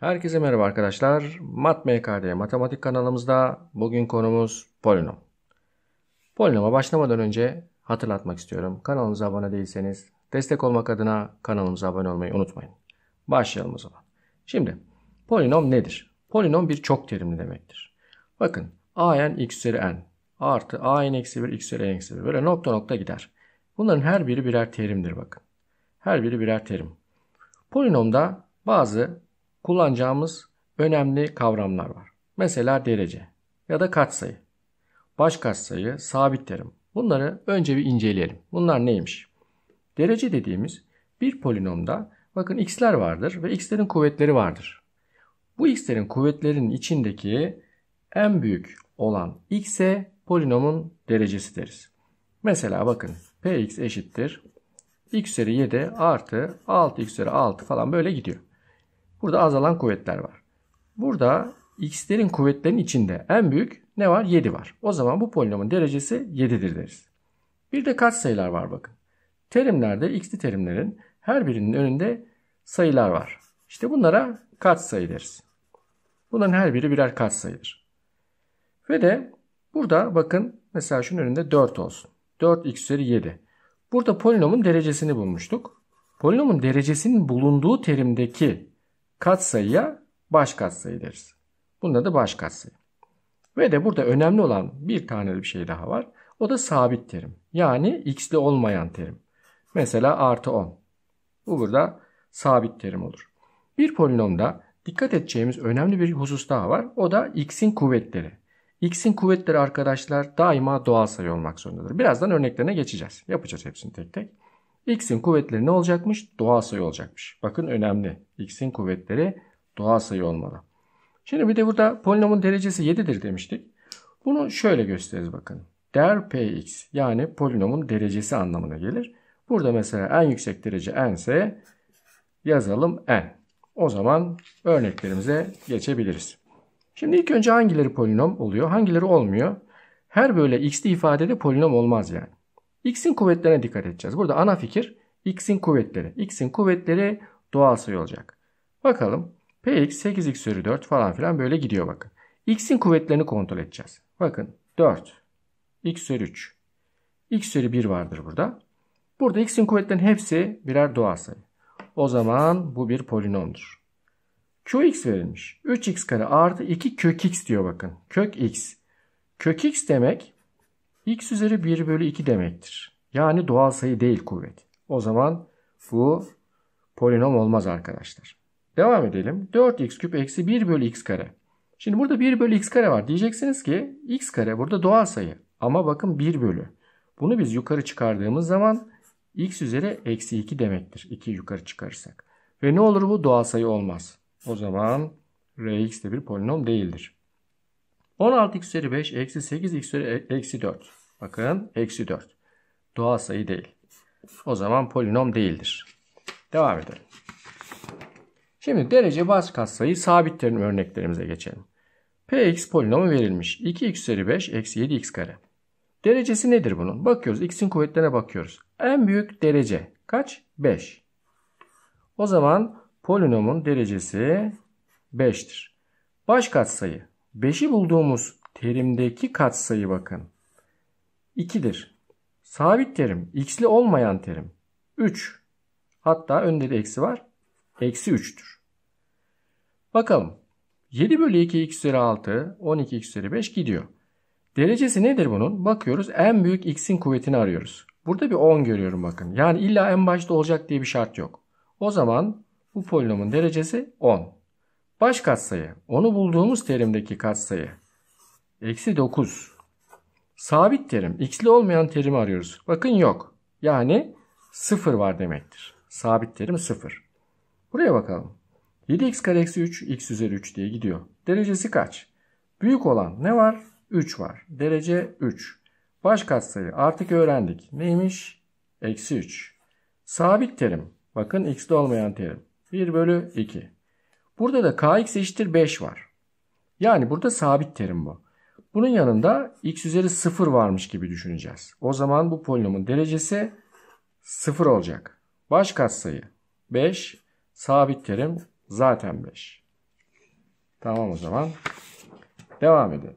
Herkese merhaba arkadaşlar. MatMKD Matematik kanalımızda bugün konumuz polinom. Polinoma başlamadan önce hatırlatmak istiyorum. Kanalımıza abone değilseniz destek olmak adına kanalımıza abone olmayı unutmayın. Başlayalım o zaman. Şimdi polinom nedir? Polinom bir çok terimli demektir. Bakın an x üzeri n artı an eksi 1 x üzeri n eksi 1 böyle nokta nokta gider. Bunların her biri birer terimdir bakın. Her biri birer terim. Polinomda bazı kullanacağımız önemli kavramlar var. Mesela derece ya da katsayı. Baş katsayı, sabit terim. Bunları önce bir inceleyelim. Bunlar neymiş? Derece dediğimiz bir polinomda bakın x'ler vardır ve x'lerin kuvvetleri vardır. Bu x'lerin kuvvetlerinin içindeki en büyük olan x'e polinomun derecesi deriz. Mesela bakın px eşittir x üzeri 7 artı 6x üzeri 6 falan böyle gidiyor. Burada azalan kuvvetler var. Burada x'lerin kuvvetlerin içinde en büyük ne var? 7 var. O zaman bu polinomun derecesi 7'dir deriz. Bir de kaç sayılar var bakın. Terimlerde x'li terimlerin her birinin önünde sayılar var. İşte bunlara kat sayı deriz. Bunların her biri birer kat sayıdır. Ve de burada bakın mesela şunun önünde 4 olsun. 4x üzeri 7. Burada polinomun derecesini bulmuştuk. Polinomun derecesinin bulunduğu terimdeki katsayıya baş katsayı deriz. Bunda da baş katsayı. Ve de burada önemli olan bir tane bir şey daha var. O da sabit terim. Yani x'li olmayan terim. Mesela artı 10. Bu burada sabit terim olur. Bir polinomda dikkat edeceğimiz önemli bir husus daha var. O da x'in kuvvetleri. X'in kuvvetleri arkadaşlar daima doğal sayı olmak zorundadır. Birazdan örneklerine geçeceğiz. Yapacağız hepsini tek tek. X'in kuvvetleri ne olacakmış? Doğal sayı olacakmış. Bakın önemli. X'in kuvvetleri doğal sayı olmalı. Şimdi bir de burada polinomun derecesi 7'dir demiştik. Bunu şöyle gösteririz bakın. Der Px yani polinomun derecesi anlamına gelir. Burada mesela en yüksek derece n ise yazalım n. O zaman örneklerimize geçebiliriz. Şimdi ilk önce hangileri polinom oluyor hangileri olmuyor? Her böyle x'li ifadede polinom olmaz yani. X'in kuvvetlerine dikkat edeceğiz. Burada ana fikir X'in kuvvetleri. X'in kuvvetleri doğal sayı olacak. Bakalım. Px 8x üzeri 4 falan filan böyle gidiyor bakın. X'in kuvvetlerini kontrol edeceğiz. Bakın 4. X üzeri 3. X üzeri 1 vardır burada. Burada X'in kuvvetlerinin hepsi birer doğal sayı. O zaman bu bir polinomdur. Qx verilmiş. 3x kare artı 2 kök x diyor bakın. Kök x. Kök x demek x üzeri 1 bölü 2 demektir. Yani doğal sayı değil kuvvet. O zaman bu polinom olmaz arkadaşlar. Devam edelim. 4x küp eksi 1 bölü x kare. Şimdi burada 1 bölü x kare var. Diyeceksiniz ki x kare burada doğal sayı. Ama bakın 1 bölü. Bunu biz yukarı çıkardığımız zaman x üzeri eksi 2 demektir. 2 yukarı çıkarırsak. Ve ne olur bu? Doğal sayı olmaz. O zaman rx de bir polinom değildir. 16x üzeri 5 eksi 8x üzeri eksi 4. Bakın eksi 4. Doğal sayı değil. O zaman polinom değildir. Devam edelim. Şimdi derece baz katsayı sabit örneklerimize geçelim. Px polinomu verilmiş. 2x üzeri 5 eksi 7x kare. Derecesi nedir bunun? Bakıyoruz. X'in kuvvetlerine bakıyoruz. En büyük derece kaç? 5. O zaman polinomun derecesi 5'tir. Baş katsayı 5'i bulduğumuz terimdeki katsayı bakın. 2'dir. Sabit terim, x'li olmayan terim. 3. Hatta önde de eksi var. Eksi 3'tür. Bakalım. 7 bölü 2 x üzeri 6, 12 x üzeri 5 gidiyor. Derecesi nedir bunun? Bakıyoruz en büyük x'in kuvvetini arıyoruz. Burada bir 10 görüyorum bakın. Yani illa en başta olacak diye bir şart yok. O zaman bu polinomun derecesi 10. Baş katsayı. Onu bulduğumuz terimdeki katsayı. Eksi 9. Sabit terim. X'li olmayan terimi arıyoruz. Bakın yok. Yani 0 var demektir. Sabit terim 0. Buraya bakalım. 7x kare eksi 3 x üzeri 3 diye gidiyor. Derecesi kaç? Büyük olan ne var? 3 var. Derece 3. Baş katsayı artık öğrendik. Neymiş? Eksi 3. Sabit terim. Bakın xli olmayan terim. 1 bölü 2. Burada da kx eşittir 5 var. Yani burada sabit terim bu. Bunun yanında x üzeri 0 varmış gibi düşüneceğiz. O zaman bu polinomun derecesi 0 olacak. Baş katsayı 5. Sabit terim zaten 5. Tamam o zaman. Devam edelim.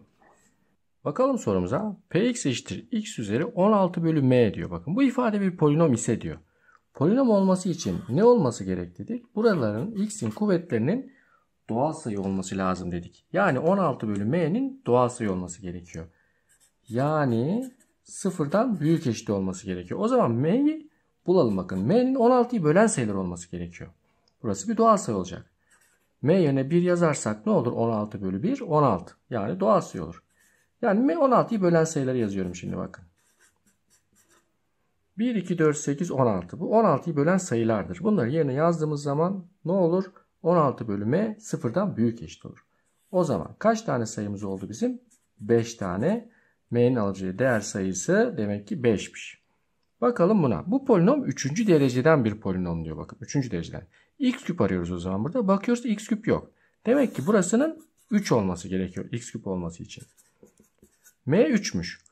Bakalım sorumuza. Px eşittir x üzeri 16 bölü m diyor. Bakın bu ifade bir polinom ise diyor. Polinom olması için ne olması gerek dedik? Buraların x'in kuvvetlerinin doğal sayı olması lazım dedik. Yani 16 bölü m'nin doğal sayı olması gerekiyor. Yani sıfırdan büyük eşit olması gerekiyor. O zaman m'yi bulalım bakın. M'nin 16'yı bölen sayılar olması gerekiyor. Burası bir doğal sayı olacak. M yerine 1 yazarsak ne olur? 16 bölü 1 16. Yani doğal sayı olur. Yani M 16'yı bölen sayıları yazıyorum şimdi bakın. 1, 2, 4, 8, 16. Bu 16'yı bölen sayılardır. Bunları yerine yazdığımız zaman ne olur? 16 bölüme sıfırdan büyük eşit olur. O zaman kaç tane sayımız oldu bizim? 5 tane. M'nin alacağı değer sayısı demek ki 5'miş. Bakalım buna. Bu polinom 3. dereceden bir polinom diyor bakın. 3. dereceden. X küp arıyoruz o zaman burada. Bakıyoruz X küp yok. Demek ki burasının 3 olması gerekiyor. X küp olması için. M 3'müş.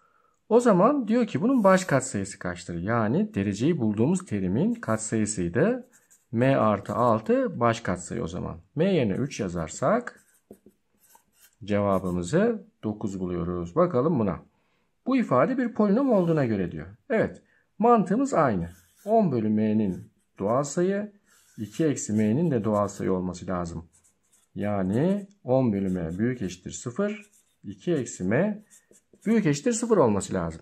O zaman diyor ki bunun baş katsayısı kaçtır? Yani dereceyi bulduğumuz terimin katsayısıydı. M artı 6 baş katsayı o zaman. M yerine 3 yazarsak cevabımızı 9 buluyoruz. Bakalım buna. Bu ifade bir polinom olduğuna göre diyor. Evet mantığımız aynı. 10 bölü m'nin doğal sayı 2 eksi m'nin de doğal sayı olması lazım. Yani 10 bölü m büyük eşittir 0. 2 eksi m büyük eşittir 0 olması lazım.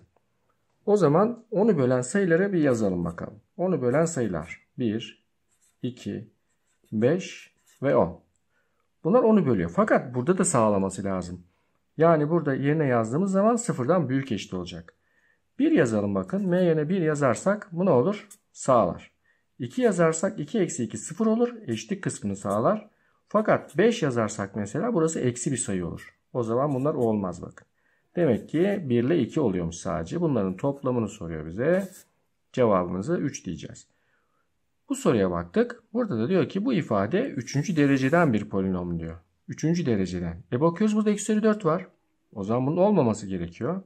O zaman onu bölen sayılara bir yazalım bakalım. Onu bölen sayılar 1, 2, 5 ve 10. Bunlar onu bölüyor. Fakat burada da sağlaması lazım. Yani burada yerine yazdığımız zaman sıfırdan büyük eşit olacak. 1 yazalım bakın. M yerine 1 yazarsak bu ne olur? Sağlar. 2 yazarsak 2 eksi 2 sıfır olur. Eşitlik kısmını sağlar. Fakat 5 yazarsak mesela burası eksi bir sayı olur. O zaman bunlar olmaz bakın. Demek ki 1 ile 2 oluyormuş sadece. Bunların toplamını soruyor bize. Cevabımızı 3 diyeceğiz. Bu soruya baktık. Burada da diyor ki bu ifade 3. dereceden bir polinom diyor. 3. dereceden. E bakıyoruz burada x üzeri 4 var. O zaman bunun olmaması gerekiyor.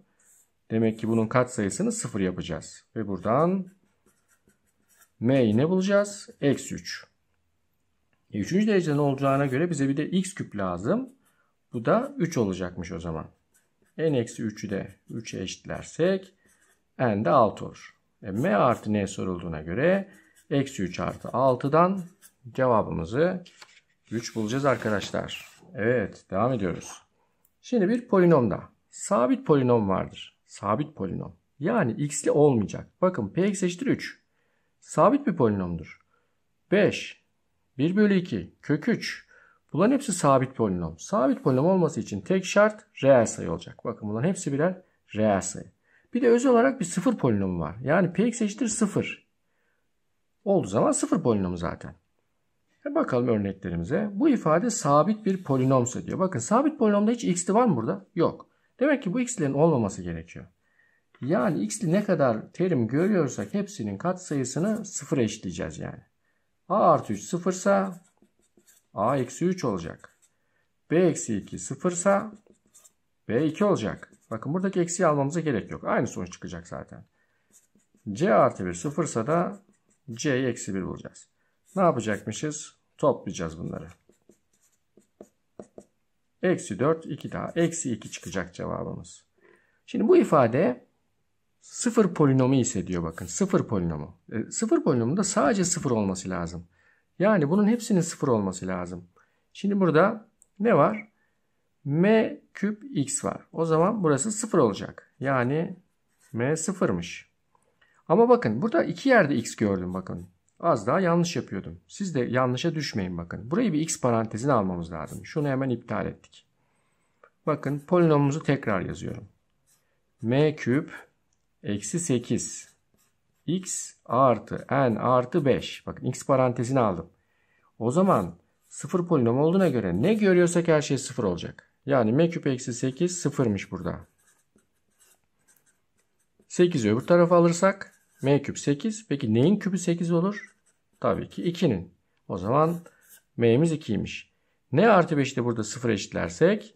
Demek ki bunun katsayısını 0 yapacağız. Ve buradan m'yi ne bulacağız? Eksi 3. E, üçüncü dereceden olacağına göre bize bir de x küp lazım. Bu da 3 olacakmış o zaman n eksi 3'ü de 3'e eşitlersek n de 6 olur. E, m artı n sorulduğuna göre eksi 3 artı 6'dan cevabımızı 3 bulacağız arkadaşlar. Evet devam ediyoruz. Şimdi bir polinomda sabit polinom vardır. Sabit polinom. Yani x'li olmayacak. Bakın p px eşittir 3. Sabit bir polinomdur. 5, 1 bölü 2, kök 3 Bunların hepsi sabit polinom. Sabit polinom olması için tek şart reel sayı olacak. Bakın bunların hepsi birer reel sayı. Bir de özel olarak bir sıfır polinomu var. Yani px eşittir sıfır. Olduğu zaman sıfır polinomu zaten. E bakalım örneklerimize. Bu ifade sabit bir polinom diyor. Bakın sabit polinomda hiç x'li var mı burada? Yok. Demek ki bu x'lerin olmaması gerekiyor. Yani x'li ne kadar terim görüyorsak hepsinin katsayısını sıfır eşitleyeceğiz yani. a artı 3 sıfırsa A eksi 3 olacak. B eksi 2 sıfırsa B 2 olacak. Bakın buradaki eksiyi almamıza gerek yok. Aynı sonuç çıkacak zaten. C artı 1 sıfırsa da c eksi 1 bulacağız. Ne yapacakmışız? Toplayacağız bunları. Eksi 4 2 daha. Eksi 2 çıkacak cevabımız. Şimdi bu ifade sıfır polinomu ise diyor bakın. Sıfır polinomu. E, sıfır polinomunda sadece sıfır olması lazım. Yani bunun hepsinin sıfır olması lazım. Şimdi burada ne var? m küp x var. O zaman burası sıfır olacak. Yani m sıfırmış. Ama bakın burada iki yerde x gördüm bakın. Az daha yanlış yapıyordum. Siz de yanlışa düşmeyin bakın. Burayı bir x parantezine almamız lazım. Şunu hemen iptal ettik. Bakın polinomumuzu tekrar yazıyorum. m küp eksi 8 x artı n artı 5. Bakın x parantezini aldım. O zaman sıfır polinom olduğuna göre ne görüyorsak her şey sıfır olacak. Yani m küp eksi 8 sıfırmış burada. 8'i öbür tarafa alırsak m küp 8. Peki neyin küpü 8 olur? Tabii ki 2'nin. O zaman m'miz 2'ymiş. n artı 5'i de burada 0 eşitlersek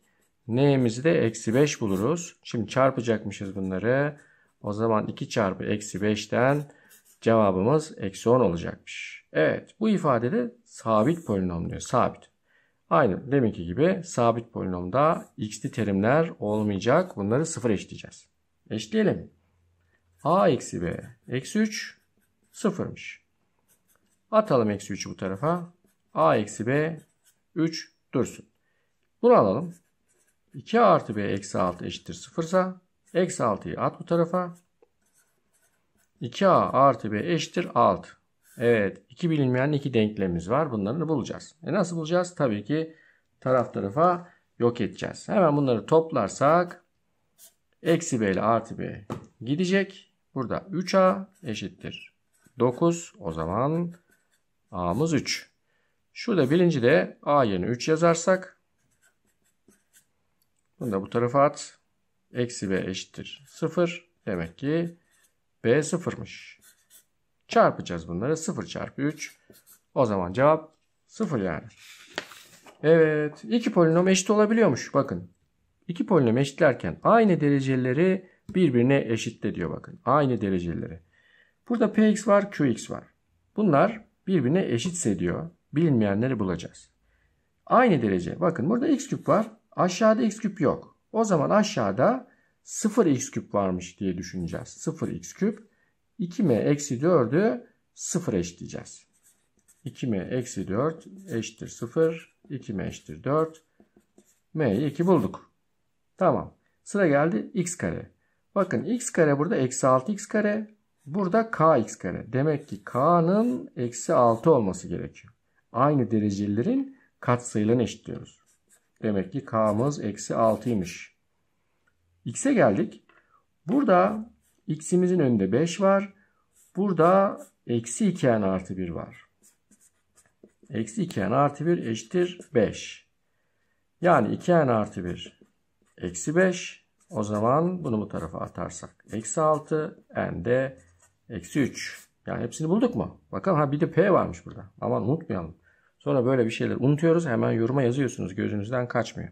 n'mizi de eksi 5 buluruz. Şimdi çarpacakmışız bunları. O zaman 2 çarpı eksi 5'ten cevabımız eksi 10 olacakmış. Evet bu ifadede sabit polinom diyor. Sabit. Aynı deminki gibi sabit polinomda x'li terimler olmayacak. Bunları sıfır eşleyeceğiz. Eşleyelim. a eksi b eksi 3 sıfırmış. Atalım eksi 3'ü bu tarafa. a eksi b 3 dursun. Bunu alalım. 2 artı b eksi 6 eşittir sıfırsa Eksi 6'yı at bu tarafa. 2a artı b eşittir 6. Evet iki bilinmeyen iki denklemimiz var. Bunları bulacağız. E nasıl bulacağız? Tabii ki taraf tarafa yok edeceğiz. Hemen bunları toplarsak eksi b ile artı b gidecek. Burada 3a eşittir 9. O zaman a'mız 3. Şurada birinci de a yerine 3 yazarsak bunu da bu tarafa at eksi b eşittir 0. Demek ki b sıfırmış. Çarpacağız bunları. 0 çarpı 3. O zaman cevap 0 yani. Evet. iki polinom eşit olabiliyormuş. Bakın. İki polinom eşitlerken aynı dereceleri birbirine eşitle diyor bakın. Aynı dereceleri. Burada px var, qx var. Bunlar birbirine eşitse diyor. Bilinmeyenleri bulacağız. Aynı derece. Bakın burada x küp var. Aşağıda x küp yok. O zaman aşağıda 0x küp varmış diye düşüneceğiz. 0x küp 2m eksi 4'ü 0 eşleyeceğiz. 2m eksi 4 eşittir 0. 2m eşittir 4. m'yi 2 bulduk. Tamam. Sıra geldi x kare. Bakın x kare burada eksi 6x kare. Burada kx kare. Demek ki k'nın eksi 6 olması gerekiyor. Aynı derecelerin katsayılarını eşitliyoruz. Demek ki k'mız eksi 6'ymış. X'e geldik. Burada x'imizin önünde 5 var. Burada eksi 2n artı 1 var. Eksi 2n artı 1 eşittir 5. Yani 2n artı 1 eksi 5. O zaman bunu bu tarafa atarsak eksi 6 n de eksi 3. Yani hepsini bulduk mu? Bakalım ha bir de p varmış burada. Aman unutmayalım. Sonra böyle bir şeyler unutuyoruz. Hemen yoruma yazıyorsunuz. Gözünüzden kaçmıyor.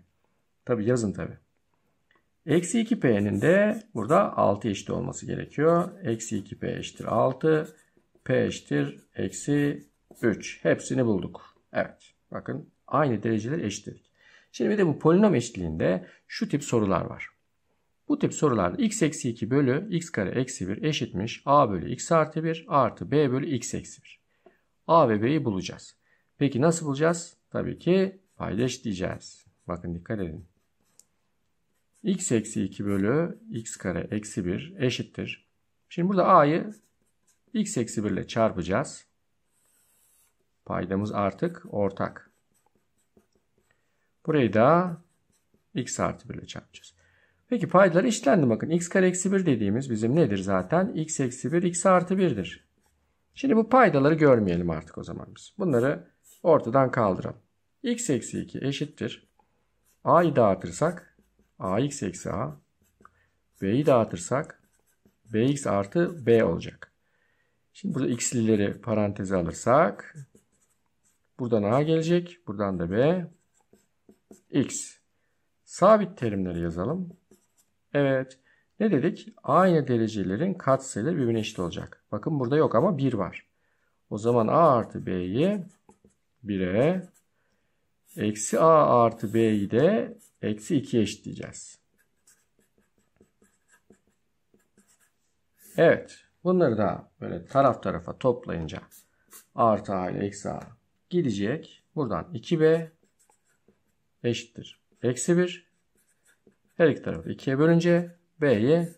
Tabi yazın tabi. Eksi 2p'nin de burada 6 eşit olması gerekiyor. Eksi 2p eşittir 6. p eşittir eksi 3. Hepsini bulduk. Evet. Bakın aynı dereceler eşit Şimdi bir de bu polinom eşitliğinde şu tip sorular var. Bu tip sorularda x eksi 2 bölü x kare eksi 1 eşitmiş a bölü x artı 1 artı b bölü x eksi 1. a ve b'yi bulacağız. Peki nasıl bulacağız? Tabii ki paydaş diyeceğiz. Bakın dikkat edin. x eksi 2 bölü x kare eksi 1 eşittir. Şimdi burada a'yı x eksi 1 ile çarpacağız. Paydamız artık ortak. Burayı da x artı 1 ile çarpacağız. Peki paydalar işlendi bakın. x kare eksi 1 dediğimiz bizim nedir zaten? x eksi 1 x artı 1'dir. Şimdi bu paydaları görmeyelim artık o zaman biz. Bunları ortadan kaldıralım. x eksi 2 eşittir. a'yı dağıtırsak ax eksi a. b'yi dağıtırsak bx artı b olacak. Şimdi burada x'lileri paranteze alırsak buradan a gelecek. Buradan da b. x. Sabit terimleri yazalım. Evet. Ne dedik? Aynı derecelerin katsayıları birbirine eşit olacak. Bakın burada yok ama 1 var. O zaman a artı b'yi 1'e eksi a artı b'yi de eksi 2'ye eşitleyeceğiz. Evet. Bunları da böyle taraf tarafa toplayınca artı a ile eksi a gidecek. Buradan 2b eşittir. Eksi 1. Her iki tarafı 2'ye bölünce b'ye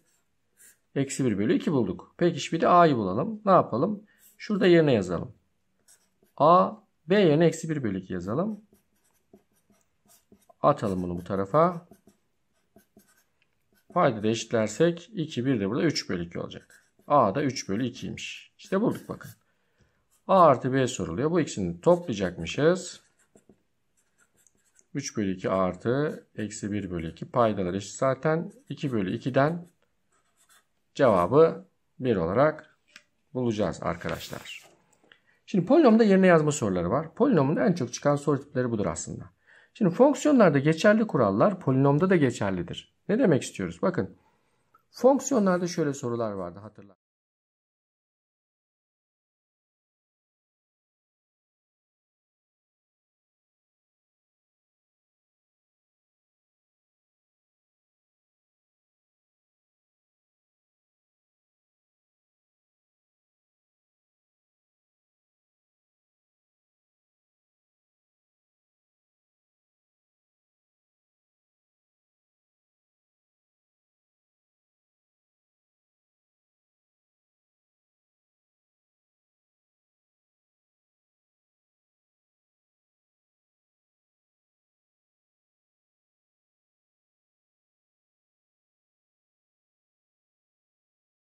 eksi 1 bölü 2 bulduk. Peki şimdi de a'yı bulalım. Ne yapalım? Şurada yerine yazalım. a B yerine eksi 1 bölü 2 yazalım. Atalım bunu bu tarafa. Payda da eşitlersek 2, 1 de burada 3 bölü 2 olacak. A da 3 bölü 2'ymiş. İşte bulduk bakın. A artı B soruluyor. Bu ikisini toplayacakmışız. 3 bölü 2 artı eksi 1 bölü 2 paydalar eşit zaten. 2 bölü 2'den cevabı 1 olarak bulacağız arkadaşlar. Şimdi polinomda yerine yazma soruları var. Polinomun en çok çıkan soru tipleri budur aslında. Şimdi fonksiyonlarda geçerli kurallar polinomda da geçerlidir. Ne demek istiyoruz? Bakın fonksiyonlarda şöyle sorular vardı hatırla.